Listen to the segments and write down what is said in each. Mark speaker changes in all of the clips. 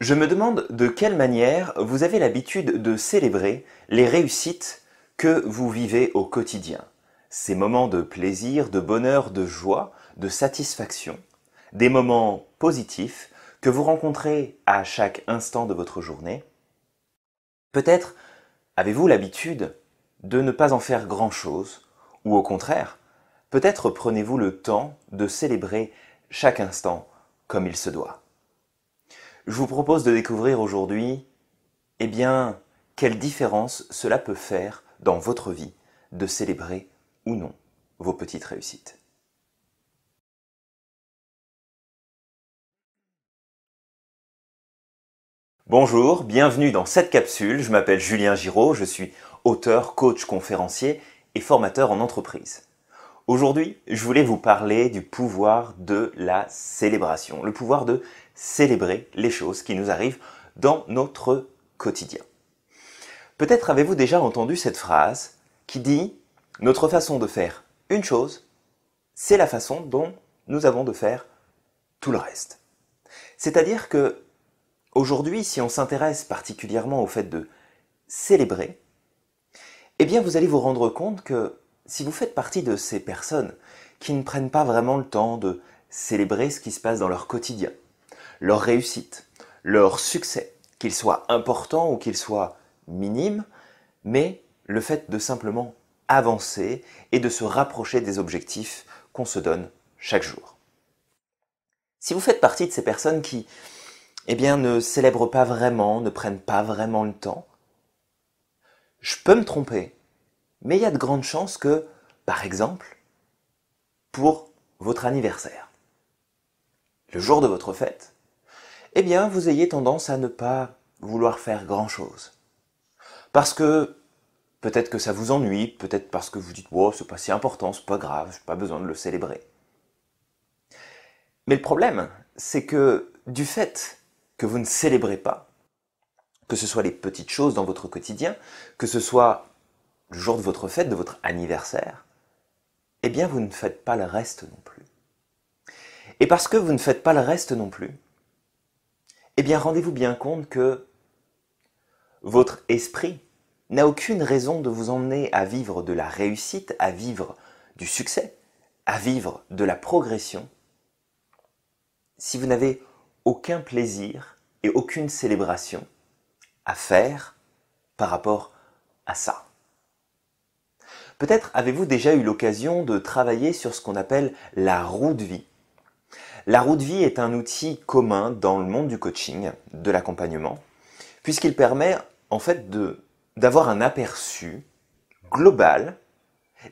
Speaker 1: Je me demande de quelle manière vous avez l'habitude de célébrer les réussites que vous vivez au quotidien. Ces moments de plaisir, de bonheur, de joie, de satisfaction, des moments positifs que vous rencontrez à chaque instant de votre journée. Peut-être avez-vous l'habitude de ne pas en faire grand-chose, ou au contraire, peut-être prenez-vous le temps de célébrer chaque instant comme il se doit. Je vous propose de découvrir aujourd'hui, eh bien, quelle différence cela peut faire dans votre vie de célébrer ou non vos petites réussites. Bonjour, bienvenue dans cette capsule. Je m'appelle Julien Giraud, je suis auteur, coach, conférencier et formateur en entreprise. Aujourd'hui, je voulais vous parler du pouvoir de la célébration, le pouvoir de célébrer les choses qui nous arrivent dans notre quotidien. Peut-être avez-vous déjà entendu cette phrase qui dit ⁇ Notre façon de faire une chose, c'est la façon dont nous avons de faire tout le reste. ⁇ C'est-à-dire que aujourd'hui, si on s'intéresse particulièrement au fait de célébrer, eh bien vous allez vous rendre compte que si vous faites partie de ces personnes qui ne prennent pas vraiment le temps de célébrer ce qui se passe dans leur quotidien, leur réussite, leur succès, qu'ils soient importants ou qu'ils soient minimes, mais le fait de simplement avancer et de se rapprocher des objectifs qu'on se donne chaque jour. Si vous faites partie de ces personnes qui eh bien, ne célèbrent pas vraiment, ne prennent pas vraiment le temps, je peux me tromper, mais il y a de grandes chances que, par exemple, pour votre anniversaire, le jour de votre fête, eh bien, vous ayez tendance à ne pas vouloir faire grand-chose. Parce que peut-être que ça vous ennuie, peut-être parce que vous dites oh, c'est pas si important, c'est pas grave, j'ai pas besoin de le célébrer." Mais le problème, c'est que du fait que vous ne célébrez pas, que ce soit les petites choses dans votre quotidien, que ce soit le jour de votre fête, de votre anniversaire, eh bien vous ne faites pas le reste non plus. Et parce que vous ne faites pas le reste non plus, eh bien rendez-vous bien compte que votre esprit n'a aucune raison de vous emmener à vivre de la réussite, à vivre du succès, à vivre de la progression, si vous n'avez aucun plaisir et aucune célébration à faire par rapport à ça. Peut-être avez-vous déjà eu l'occasion de travailler sur ce qu'on appelle la roue de vie. La roue de vie est un outil commun dans le monde du coaching, de l'accompagnement, puisqu'il permet en fait d'avoir un aperçu global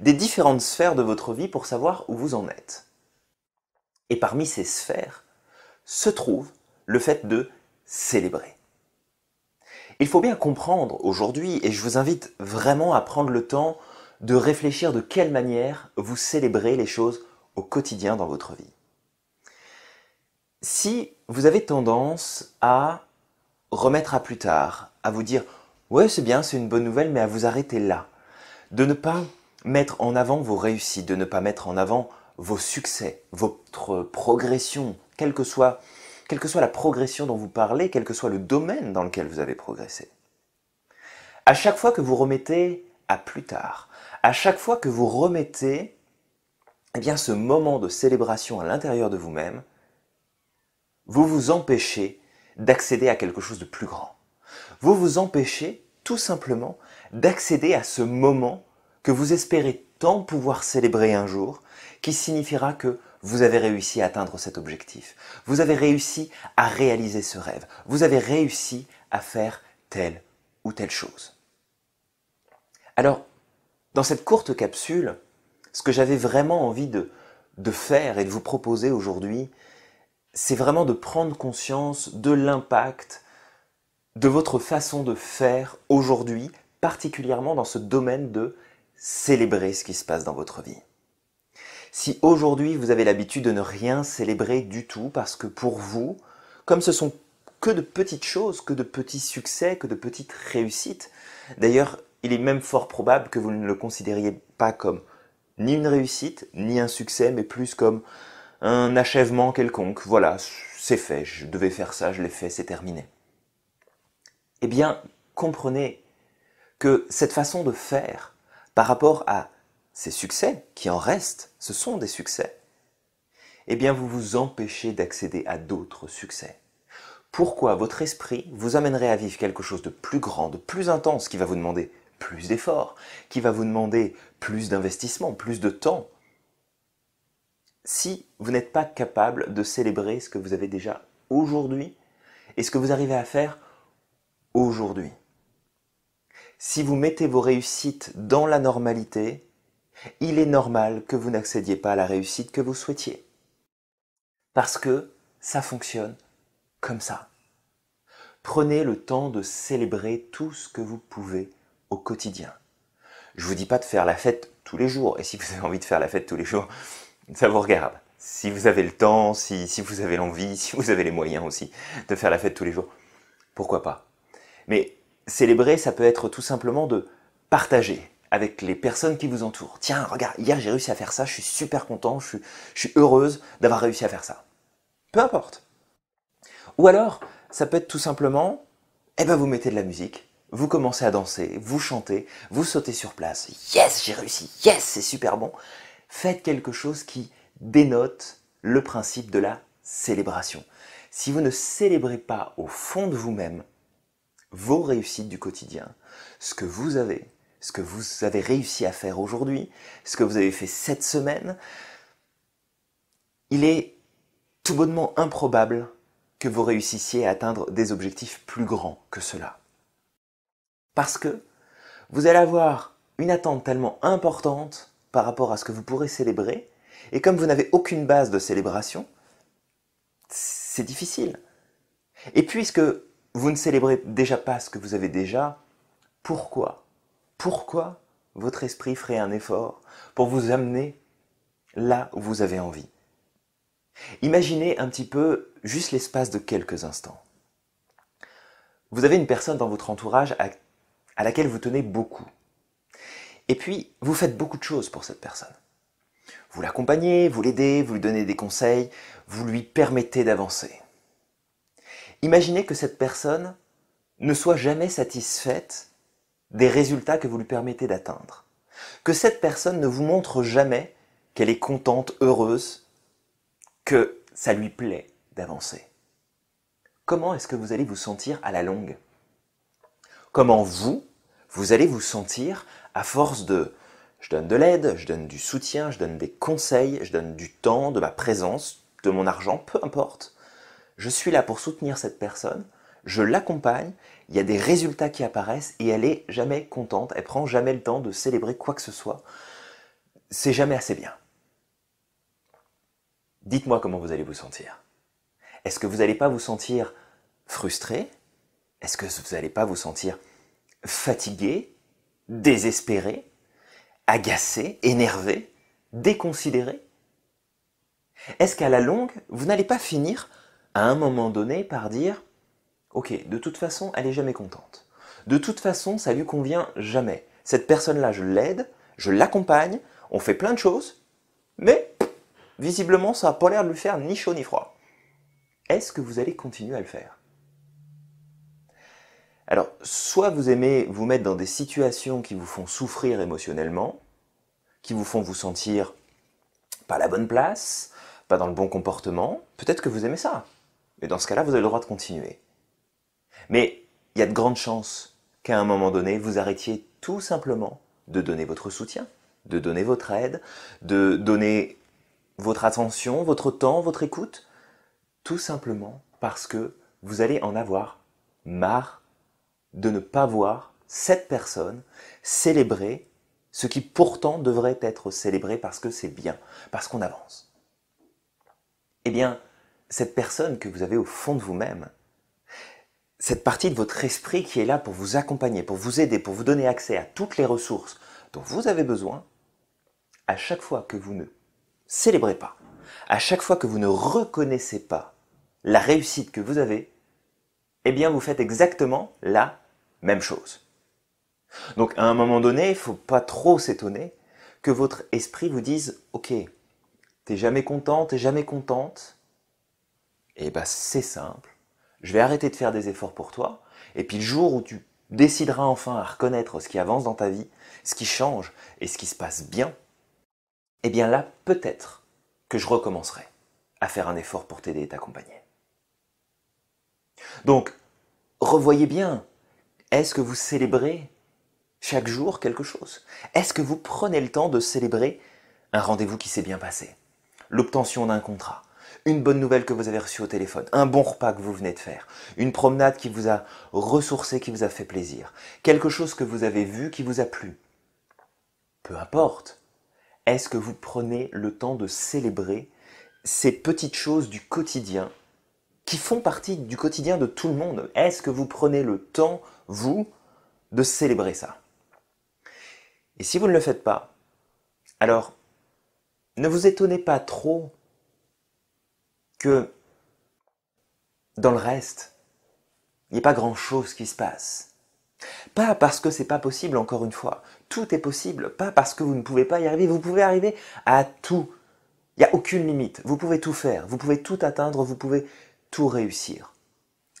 Speaker 1: des différentes sphères de votre vie pour savoir où vous en êtes. Et parmi ces sphères se trouve le fait de célébrer. Il faut bien comprendre aujourd'hui, et je vous invite vraiment à prendre le temps de réfléchir de quelle manière vous célébrez les choses au quotidien dans votre vie. Si vous avez tendance à remettre à plus tard, à vous dire ouais c'est bien, c'est une bonne nouvelle, mais à vous arrêter là, de ne pas mettre en avant vos réussites, de ne pas mettre en avant vos succès, votre progression, quelle que soit, quelle que soit la progression dont vous parlez, quel que soit le domaine dans lequel vous avez progressé. À chaque fois que vous remettez à plus tard, à chaque fois que vous remettez eh bien, ce moment de célébration à l'intérieur de vous-même, vous vous empêchez d'accéder à quelque chose de plus grand. Vous vous empêchez tout simplement d'accéder à ce moment que vous espérez tant pouvoir célébrer un jour, qui signifiera que vous avez réussi à atteindre cet objectif, vous avez réussi à réaliser ce rêve, vous avez réussi à faire telle ou telle chose. Alors, dans cette courte capsule, ce que j'avais vraiment envie de, de faire et de vous proposer aujourd'hui, c'est vraiment de prendre conscience de l'impact de votre façon de faire aujourd'hui, particulièrement dans ce domaine de célébrer ce qui se passe dans votre vie. Si aujourd'hui vous avez l'habitude de ne rien célébrer du tout parce que pour vous, comme ce sont que de petites choses, que de petits succès, que de petites réussites, d'ailleurs il est même fort probable que vous ne le considériez pas comme ni une réussite, ni un succès, mais plus comme un achèvement quelconque. Voilà, c'est fait, je devais faire ça, je l'ai fait, c'est terminé. Eh bien, comprenez que cette façon de faire par rapport à ces succès qui en restent, ce sont des succès, eh bien vous vous empêchez d'accéder à d'autres succès. Pourquoi votre esprit vous amènerait à vivre quelque chose de plus grand, de plus intense qui va vous demander plus d'efforts, qui va vous demander plus d'investissement, plus de temps. Si vous n'êtes pas capable de célébrer ce que vous avez déjà aujourd'hui et ce que vous arrivez à faire aujourd'hui. Si vous mettez vos réussites dans la normalité, il est normal que vous n'accédiez pas à la réussite que vous souhaitiez. Parce que ça fonctionne comme ça. Prenez le temps de célébrer tout ce que vous pouvez quotidien. Je vous dis pas de faire la fête tous les jours, et si vous avez envie de faire la fête tous les jours, ça vous regarde. Si vous avez le temps, si, si vous avez l'envie, si vous avez les moyens aussi de faire la fête tous les jours, pourquoi pas. Mais célébrer, ça peut être tout simplement de partager avec les personnes qui vous entourent. Tiens, regarde, hier j'ai réussi à faire ça, je suis super content, je suis, heureuse d'avoir réussi à faire ça. Peu importe. Ou alors, ça peut être tout simplement, eh ben vous mettez de la musique, vous commencez à danser, vous chantez, vous sautez sur place. Yes, j'ai réussi, yes, c'est super bon. Faites quelque chose qui dénote le principe de la célébration. Si vous ne célébrez pas au fond de vous-même vos réussites du quotidien, ce que vous avez, ce que vous avez réussi à faire aujourd'hui, ce que vous avez fait cette semaine, il est tout bonnement improbable que vous réussissiez à atteindre des objectifs plus grands que cela. Parce que vous allez avoir une attente tellement importante par rapport à ce que vous pourrez célébrer, et comme vous n'avez aucune base de célébration, c'est difficile. Et puisque vous ne célébrez déjà pas ce que vous avez déjà, pourquoi Pourquoi votre esprit ferait un effort pour vous amener là où vous avez envie Imaginez un petit peu juste l'espace de quelques instants. Vous avez une personne dans votre entourage à à laquelle vous tenez beaucoup. Et puis, vous faites beaucoup de choses pour cette personne. Vous l'accompagnez, vous l'aidez, vous lui donnez des conseils, vous lui permettez d'avancer. Imaginez que cette personne ne soit jamais satisfaite des résultats que vous lui permettez d'atteindre. Que cette personne ne vous montre jamais qu'elle est contente, heureuse, que ça lui plaît d'avancer. Comment est-ce que vous allez vous sentir à la longue comment vous, vous allez vous sentir à force de je donne de l'aide, je donne du soutien, je donne des conseils, je donne du temps, de ma présence, de mon argent, peu importe. Je suis là pour soutenir cette personne, je l'accompagne, il y a des résultats qui apparaissent et elle est jamais contente, elle prend jamais le temps de célébrer quoi que ce soit. C'est jamais assez bien. Dites-moi comment vous allez vous sentir. Est-ce que vous n'allez pas vous sentir frustré, est-ce que vous n'allez pas vous sentir fatigué, désespéré, agacé, énervé, déconsidéré Est-ce qu'à la longue, vous n'allez pas finir à un moment donné par dire Ok, de toute façon, elle n'est jamais contente. De toute façon, ça lui convient jamais. Cette personne-là, je l'aide, je l'accompagne, on fait plein de choses, mais visiblement, ça n'a pas l'air de lui faire ni chaud ni froid. Est-ce que vous allez continuer à le faire alors, soit vous aimez vous mettre dans des situations qui vous font souffrir émotionnellement, qui vous font vous sentir pas à la bonne place, pas dans le bon comportement, peut-être que vous aimez ça. Mais dans ce cas-là, vous avez le droit de continuer. Mais il y a de grandes chances qu'à un moment donné, vous arrêtiez tout simplement de donner votre soutien, de donner votre aide, de donner votre attention, votre temps, votre écoute, tout simplement parce que vous allez en avoir marre de ne pas voir cette personne célébrer ce qui pourtant devrait être célébré parce que c'est bien, parce qu'on avance. Eh bien, cette personne que vous avez au fond de vous-même, cette partie de votre esprit qui est là pour vous accompagner, pour vous aider, pour vous donner accès à toutes les ressources dont vous avez besoin, à chaque fois que vous ne célébrez pas, à chaque fois que vous ne reconnaissez pas la réussite que vous avez, eh bien vous faites exactement la même chose. Donc à un moment donné, il ne faut pas trop s'étonner que votre esprit vous dise Ok, t'es jamais content, t'es jamais contente. Et eh bien c'est simple, je vais arrêter de faire des efforts pour toi, et puis le jour où tu décideras enfin à reconnaître ce qui avance dans ta vie, ce qui change et ce qui se passe bien, eh bien là, peut-être que je recommencerai à faire un effort pour t'aider et t'accompagner. Donc, revoyez bien est-ce que vous célébrez chaque jour quelque chose Est-ce que vous prenez le temps de célébrer un rendez-vous qui s'est bien passé L'obtention d'un contrat une bonne nouvelle que vous avez reçue au téléphone, un bon repas que vous venez de faire, une promenade qui vous a ressourcé, qui vous a fait plaisir, quelque chose que vous avez vu qui vous a plu. Peu importe. Est-ce que vous prenez le temps de célébrer ces petites choses du quotidien qui font partie du quotidien de tout le monde. Est-ce que vous prenez le temps, vous, de célébrer ça Et si vous ne le faites pas, alors ne vous étonnez pas trop que dans le reste, il n'y ait pas grand-chose qui se passe. Pas parce que c'est pas possible, encore une fois. Tout est possible. Pas parce que vous ne pouvez pas y arriver. Vous pouvez arriver à tout. Il n'y a aucune limite. Vous pouvez tout faire. Vous pouvez tout atteindre. Vous pouvez tout réussir.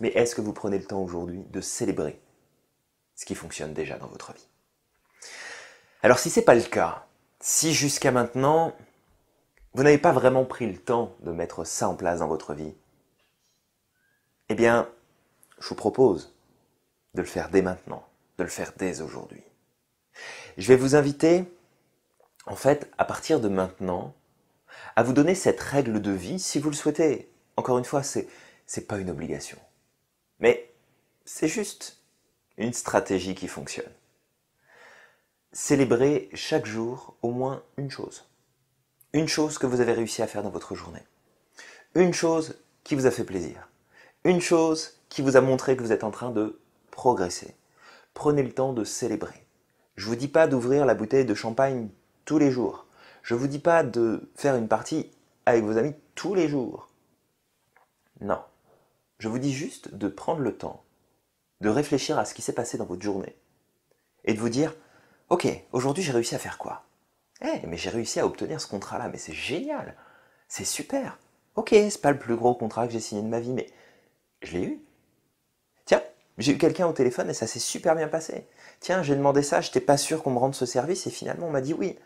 Speaker 1: Mais est-ce que vous prenez le temps aujourd'hui de célébrer ce qui fonctionne déjà dans votre vie Alors si c'est n'est pas le cas, si jusqu'à maintenant vous n'avez pas vraiment pris le temps de mettre ça en place dans votre vie, eh bien, je vous propose de le faire dès maintenant, de le faire dès aujourd'hui. Je vais vous inviter, en fait, à partir de maintenant, à vous donner cette règle de vie si vous le souhaitez. Encore une fois, c'est n'est pas une obligation. Mais c'est juste une stratégie qui fonctionne. Célébrez chaque jour au moins une chose. Une chose que vous avez réussi à faire dans votre journée. Une chose qui vous a fait plaisir. Une chose qui vous a montré que vous êtes en train de progresser. Prenez le temps de célébrer. Je ne vous dis pas d'ouvrir la bouteille de champagne tous les jours. Je ne vous dis pas de faire une partie avec vos amis tous les jours. Non. Je vous dis juste de prendre le temps, de réfléchir à ce qui s'est passé dans votre journée, et de vous dire, ok, aujourd'hui j'ai réussi à faire quoi Eh, mais j'ai réussi à obtenir ce contrat-là, mais c'est génial, c'est super. Ok, c'est pas le plus gros contrat que j'ai signé de ma vie, mais je l'ai eu. Tiens, j'ai eu quelqu'un au téléphone et ça s'est super bien passé. Tiens, j'ai demandé ça, j'étais pas sûr qu'on me rende ce service et finalement on m'a dit oui.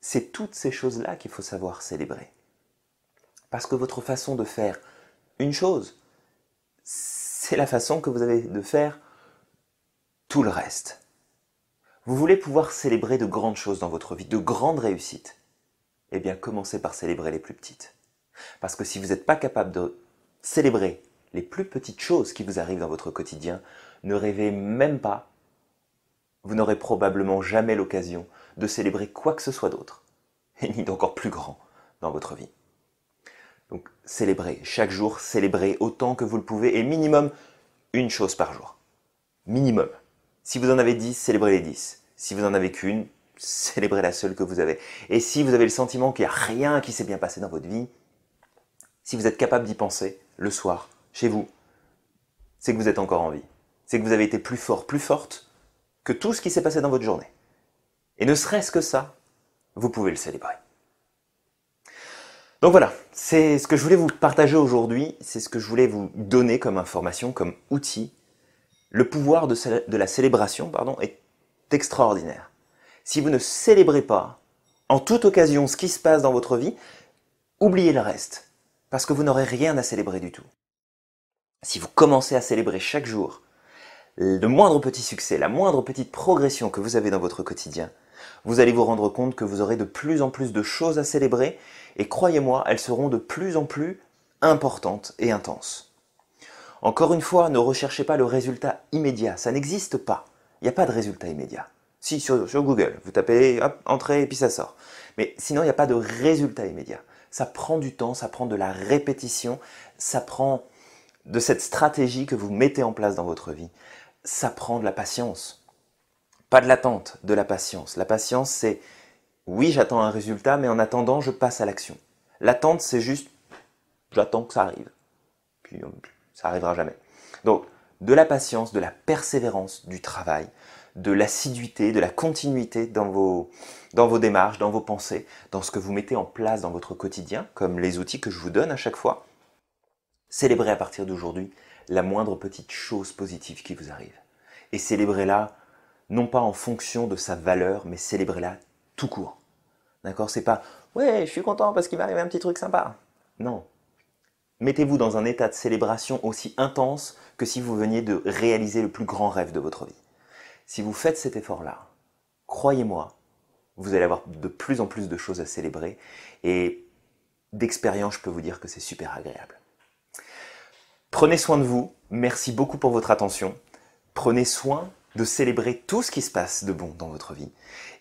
Speaker 1: C'est toutes ces choses-là qu'il faut savoir célébrer. Parce que votre façon de faire une chose, c'est la façon que vous avez de faire tout le reste. Vous voulez pouvoir célébrer de grandes choses dans votre vie, de grandes réussites. Eh bien, commencez par célébrer les plus petites. Parce que si vous n'êtes pas capable de célébrer les plus petites choses qui vous arrivent dans votre quotidien, ne rêvez même pas, vous n'aurez probablement jamais l'occasion de célébrer quoi que ce soit d'autre, et ni d'encore plus grand dans votre vie. Donc célébrez chaque jour, célébrez autant que vous le pouvez et minimum une chose par jour. Minimum. Si vous en avez dix, célébrez les 10. Si vous en avez qu'une, célébrez la seule que vous avez. Et si vous avez le sentiment qu'il n'y a rien qui s'est bien passé dans votre vie, si vous êtes capable d'y penser le soir, chez vous, c'est que vous êtes encore en vie. C'est que vous avez été plus fort, plus forte que tout ce qui s'est passé dans votre journée. Et ne serait-ce que ça, vous pouvez le célébrer. Donc voilà, c'est ce que je voulais vous partager aujourd'hui, c'est ce que je voulais vous donner comme information, comme outil. Le pouvoir de, la célébration pardon, est extraordinaire. Si vous ne célébrez pas, en toute occasion, ce qui se passe dans votre vie, oubliez le reste, parce que vous n'aurez rien à célébrer du tout. Si vous commencez à célébrer chaque jour le moindre petit succès, la moindre petite progression que vous avez dans votre quotidien, vous allez vous rendre compte que vous aurez de plus en plus de choses à célébrer, et croyez-moi, elles seront de plus en plus importantes et intenses. Encore une fois, ne recherchez pas le résultat immédiat, ça n'existe pas. Il n'y a pas de résultat immédiat. Si, sur, Google, vous tapez hop, entrez, et puis ça sort. Mais sinon, il n'y a pas de résultat immédiat. Ça prend du temps, ça prend de la répétition, ça prend de cette stratégie que vous mettez en place dans votre vie. Ça prend de la patience. Pas de l'attente, de la patience. La patience, c'est oui, j'attends un résultat, mais en attendant, je passe à l'action. L'attente, c'est juste j'attends que ça arrive. Puis euh, ça arrivera jamais. Donc, de la patience, de la persévérance, du travail, de l'assiduité, de la continuité dans vos, dans vos démarches, dans vos pensées, dans ce que vous mettez en place dans votre quotidien, comme les outils que je vous donne à chaque fois. Célébrez à partir d'aujourd'hui la moindre petite chose positive qui vous arrive. Et célébrez-la non pas en fonction de sa valeur, mais célébrez-la tout court. D'accord C'est pas Ouais, je suis content parce qu'il m'est arrivé un petit truc sympa. Non. Mettez-vous dans un état de célébration aussi intense que si vous veniez de réaliser le plus grand rêve de votre vie. Si vous faites cet effort-là, croyez-moi, vous allez avoir de plus en plus de choses à célébrer et d'expérience, je peux vous dire que c'est super agréable. Prenez soin de vous, merci beaucoup pour votre attention. Prenez soin de célébrer tout ce qui se passe de bon dans votre vie.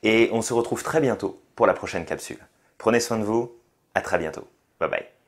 Speaker 1: Et on se retrouve très bientôt pour la prochaine capsule. Prenez soin de vous, à très bientôt. Bye bye.